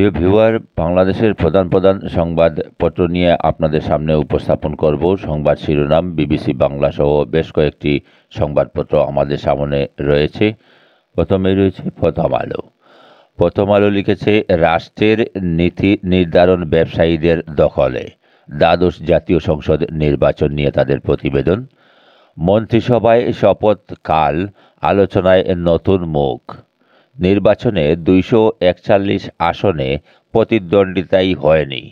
প্রিয় ভিউয়ার বাংলাদেশের প্রধান প্রধান সংবাদপত্র নিয়ে আপনাদের সামনে উপস্থাপন করব সংবাদ শিরোনাম বিবিসি বাংলা সহ বেশ কয়েকটি সংবাদপত্র আমাদের সামনে রয়েছে প্রথমে রয়েছে প্রথম আলো প্রথম আলো লিখেছে রাষ্ট্রের নীতি নির্ধারণ ব্যবসায়ীদের দখলে দ্বাদশ জাতীয় সংসদ নির্বাচন নিয়ে তাদের প্রতিবেদন মন্ত্রিসভায় শপথ কাল আলোচনায় নতুন মুখ নির্বাচনে দুইশো একচাল্লিশ আসনে প্রতিদ্বন্দ্বিতাই হয়নি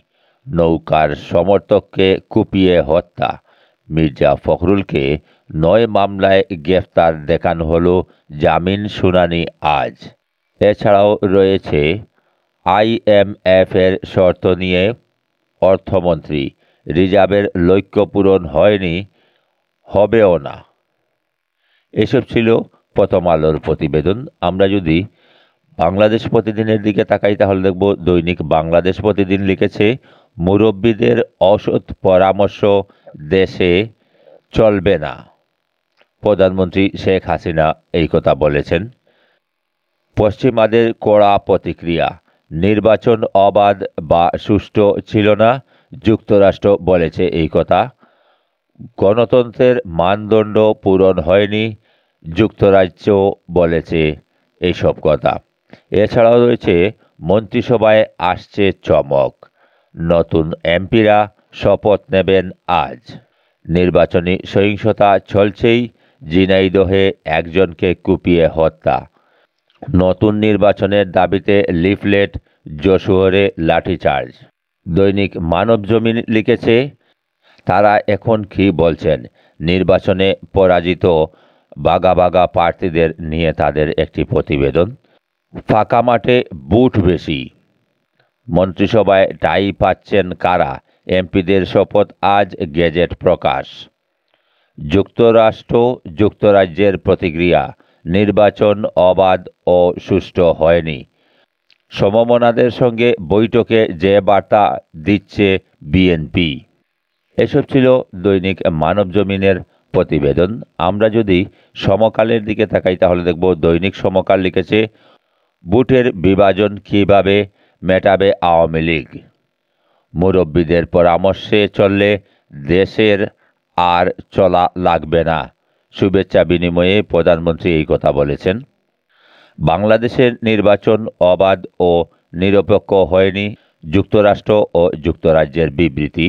নৌকার সমর্থককে কুপিয়ে হত্যা মির্জা ফখরুলকে নয় মামলায় গ্রেফতার দেখানো হল জামিন শুনানি আজ এছাড়াও রয়েছে আইএমএফের শর্ত নিয়ে অর্থমন্ত্রী রিজার্ভের লক্ষ্য পূরণ হয়নি হবেও না এসব ছিল প্রথম আলোর প্রতিবেদন আমরা যদি বাংলাদেশ প্রতিদিনের দিকে তাকাই তাহলে দেখব দৈনিক বাংলাদেশ প্রতিদিন লিখেছে মুরব্বীদের অসৎ পরামর্শ দেশে চলবে না প্রধানমন্ত্রী শেখ হাসিনা এই কথা বলেছেন পশ্চিমাদের কড়া প্রতিক্রিয়া নির্বাচন অবাধ বা সুষ্ঠু ছিল না যুক্তরাষ্ট্র বলেছে এই কথা গণতন্ত্রের মানদণ্ড পূরণ হয়নি যুক্তরাজ্য বলেছে এইসব কথা এছাড়াও রয়েছে মন্ত্রিসভায় আসছে চমক নতুন এমপিরা শপথ নেবেন আজ নির্বাচনী সহিংসতা চলছেই জিনাইদহে একজনকে কুপিয়ে হত্যা নতুন নির্বাচনের দাবিতে লিফলেট যশোহরে লাঠিচার্জ দৈনিক মানব জমিন লিখেছে তারা এখন কি বলছেন নির্বাচনে পরাজিত বাগা বাগা প্রার্থীদের নিয়ে তাদের একটি প্রতিবেদন ফাঁকা মাঠে বুট বেশি মন্ত্রিসভায় টাই পাচ্ছেন কারা এমপিদের শপথ আজ গেজেট প্রকাশ যুক্তরাষ্ট্র যুক্তরাজ্যের প্রতিক্রিয়া নির্বাচন অবাধ ও সুষ্ঠু হয়নি সমমনাদের সঙ্গে বৈঠকে যে বার্তা দিচ্ছে বিএনপি এসব ছিল দৈনিক মানবজমিনের প্রতিবেদন আমরা যদি সমকালের দিকে তাকাই তাহলে দেখব দৈনিক সমকাল লিখেছে বুটের বিভাজন কিভাবে মেটাবে আওয়ামী লীগ মুরব্বীদের পরামর্শে চললে দেশের আর চলা লাগবে না শুভেচ্ছা বিনিময়ে প্রধানমন্ত্রী এই কথা বলেছেন বাংলাদেশের নির্বাচন অবাধ ও নিরপেক্ষ হয়নি যুক্তরাষ্ট্র ও যুক্তরাজ্যের বিবৃতি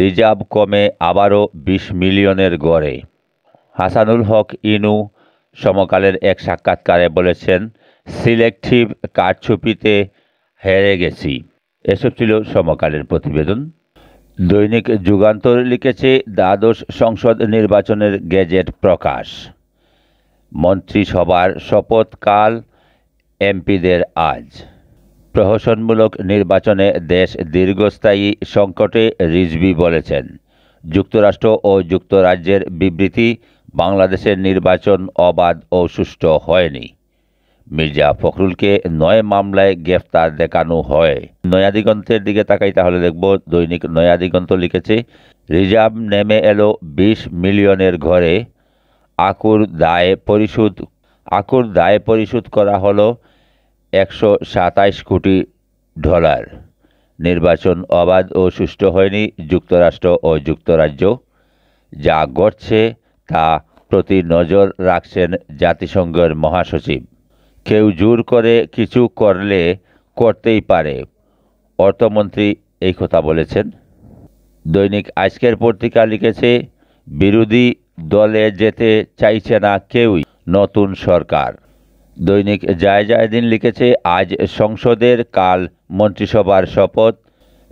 রিজার্ভ কমে আবারও বিশ মিলিয়নের গড়ে হাসানুল হক ইনু সমকালের এক সাক্ষাৎকারে বলেছেন সিলেক্টিভ কারছুপিতে হেরে গেছি এসব ছিল সমকালের প্রতিবেদন দৈনিক যুগান্তর লিখেছে দ্বাদশ সংসদ নির্বাচনের গেজেট প্রকাশ মন্ত্রিসভার শপথকাল এমপিদের আজ প্রহসনমূলক নির্বাচনে দেশ দীর্ঘস্থায়ী সংকটে রিজবি বলেছেন যুক্তরাষ্ট্র ও যুক্তরাজ্যের বিবৃতি বাংলাদেশের নির্বাচন অবাধ ও সুষ্ঠু হয়নি মির্জা ফখরুলকে নয় মামলায় গ্রেফতার দেখানো হয় নয়াদিগন্তের দিকে তাকাই তাহলে দেখব দৈনিক নয়াদিগন্ত লিখেছে রিজার্ভ নেমে এলো ২০ মিলিয়নের ঘরে আকুর দায় পরিশোধ আকুর দায় পরিশোধ করা হলো একশো সাতাইশ কোটি ডলার নির্বাচন অবাধ ও সুষ্ঠু হয়নি যুক্তরাষ্ট্র ও যুক্তরাজ্য যা ঘটছে তা প্রতি নজর রাখছেন জাতিসংঘের মহাসচিব কেউ জোর করে কিছু করলে করতেই পারে অর্থমন্ত্রী এই কথা বলেছেন দৈনিক আজকের পত্রিকা লিখেছে বিরোধী দলে যেতে চাইছে না কেউই নতুন সরকার দৈনিক জায় জায়দিন লিখেছে আজ সংসদের কাল মন্ত্রিসভার শপথ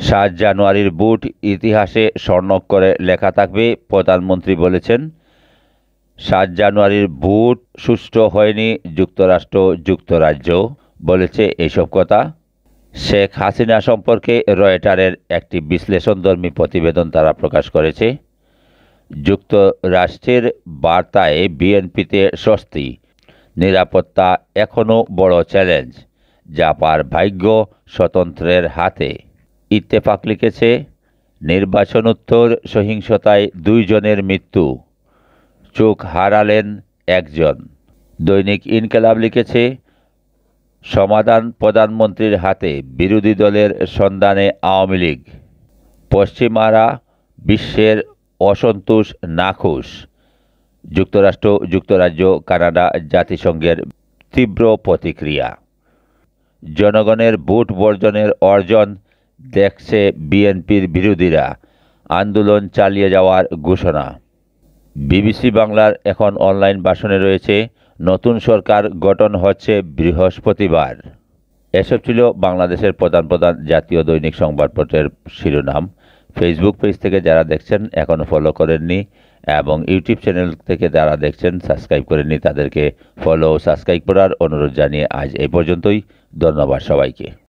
সাত জানুয়ারির বুট ইতিহাসে করে লেখা থাকবে প্রধানমন্ত্রী বলেছেন সাত জানুয়ারির বুট সুষ্ঠু হয়নি যুক্তরাষ্ট্র যুক্তরাজ্য বলেছে এইসব কথা শেখ হাসিনা সম্পর্কে রয়টারের একটি বিশ্লেষণধর্মী প্রতিবেদন তারা প্রকাশ করেছে যুক্তরাষ্ট্রের বার্তায় বিএনপিতে স্বস্তি নিরাপত্তা এখনও বড় চ্যালেঞ্জ জাপার ভাগ্য স্বতন্ত্রের হাতে ইত্তেফাক লিখেছে নির্বাচনোত্তর সহিংসতায় দুইজনের মৃত্যু চোখ হারালেন একজন দৈনিক ইনকেলাব লিখেছে সমাধান প্রধানমন্ত্রীর হাতে বিরোধী দলের সন্ধানে আওয়ামী লীগ পশ্চিমারা বিশ্বের অসন্তোষ নাখুশ যুক্তরাষ্ট্র যুক্তরাজ্য কানাডা জাতিসংঘের তীব্র প্রতিক্রিয়া জনগণের ভোট বর্জনের অর্জন দেখছে বিএনপির বিরোধীরা আন্দোলন চালিয়ে যাওয়ার ঘোষণা বিবিসি বাংলার এখন অনলাইন বাসনে রয়েছে নতুন সরকার গঠন হচ্ছে বৃহস্পতিবার এসব ছিল বাংলাদেশের প্রধান প্রধান জাতীয় দৈনিক সংবাদপত্রের শিরোনাম ফেসবুক পেজ থেকে যারা দেখছেন এখনও ফলো করেননি এবং ইউটিউব চ্যানেল থেকে যারা দেখছেন সাবস্ক্রাইব করেনি তাদেরকে ফলো সাবস্ক্রাইব করার অনুরোধ জানিয়ে আজ এই পর্যন্তই ধন্যবাদ সবাইকে